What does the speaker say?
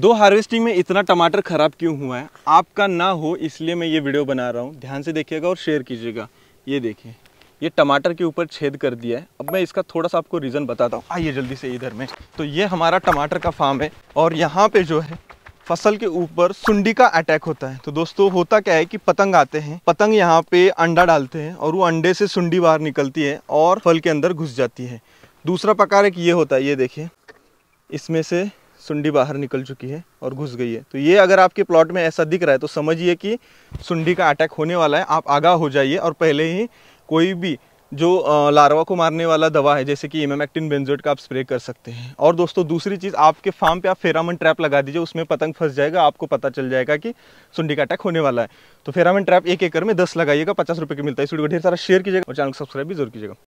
दो हार्वेस्टिंग में इतना टमाटर ख़राब क्यों हुआ है आपका ना हो इसलिए मैं ये वीडियो बना रहा हूँ ध्यान से देखिएगा और शेयर कीजिएगा ये देखिए ये टमाटर के ऊपर छेद कर दिया है अब मैं इसका थोड़ा सा आपको रीज़न बताता हूँ आइए जल्दी से इधर में तो ये हमारा टमाटर का फार्म है और यहाँ पे जो है फसल के ऊपर सुंडी का अटैक होता है तो दोस्तों होता क्या है कि पतंग आते हैं पतंग यहाँ पे अंडा डालते हैं और वो अंडे से सुंडी बाहर निकलती है और फल के अंदर घुस जाती है दूसरा प्रकार एक ये होता है ये देखिए इसमें से सुंडी बाहर निकल चुकी है और घुस गई है तो ये अगर आपके प्लॉट में ऐसा दिख रहा है तो समझिए कि सुंडी का अटैक होने वाला है आप आगाह हो जाइए और पहले ही कोई भी जो लार्वा को मारने वाला दवा है जैसे कि इमेमैक्टिन बेंजोट का आप स्प्रे कर सकते हैं और दोस्तों दूसरी चीज़ आपके फार्म पे आप फेरामन ट्रैप लगा दीजिए उसमें पतंग फंस जाएगा आपको पता चल जाएगा कि सुंडी का अटैक होने वाला है तो फेरामन ट्रैप एक एकड़ में दस लगाइएगा पचास रुपये के मिलता है इस वीडियो को ढेर सारा शेयर कीजिएगा और चैनल को सब्सक्राइब भी जरूर कीजिएगा